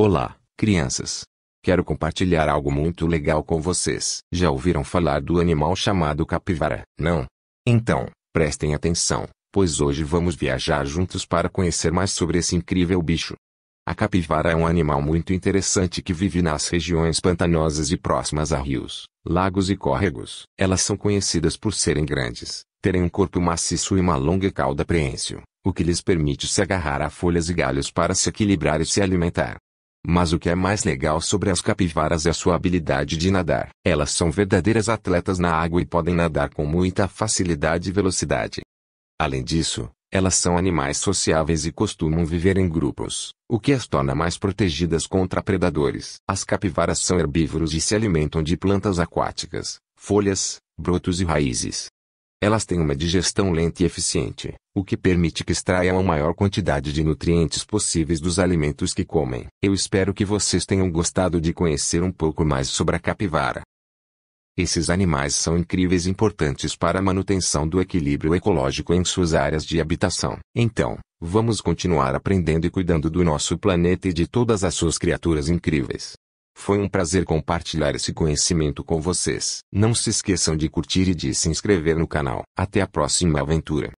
Olá, crianças! Quero compartilhar algo muito legal com vocês. Já ouviram falar do animal chamado capivara, não? Então, prestem atenção, pois hoje vamos viajar juntos para conhecer mais sobre esse incrível bicho. A capivara é um animal muito interessante que vive nas regiões pantanosas e próximas a rios, lagos e córregos. Elas são conhecidas por serem grandes, terem um corpo maciço e uma longa cauda preensil, o que lhes permite se agarrar a folhas e galhos para se equilibrar e se alimentar. Mas o que é mais legal sobre as capivaras é a sua habilidade de nadar. Elas são verdadeiras atletas na água e podem nadar com muita facilidade e velocidade. Além disso, elas são animais sociáveis e costumam viver em grupos, o que as torna mais protegidas contra predadores. As capivaras são herbívoros e se alimentam de plantas aquáticas, folhas, brotos e raízes. Elas têm uma digestão lenta e eficiente, o que permite que extraiam a maior quantidade de nutrientes possíveis dos alimentos que comem. Eu espero que vocês tenham gostado de conhecer um pouco mais sobre a capivara. Esses animais são incríveis e importantes para a manutenção do equilíbrio ecológico em suas áreas de habitação. Então, vamos continuar aprendendo e cuidando do nosso planeta e de todas as suas criaturas incríveis. Foi um prazer compartilhar esse conhecimento com vocês. Não se esqueçam de curtir e de se inscrever no canal. Até a próxima aventura.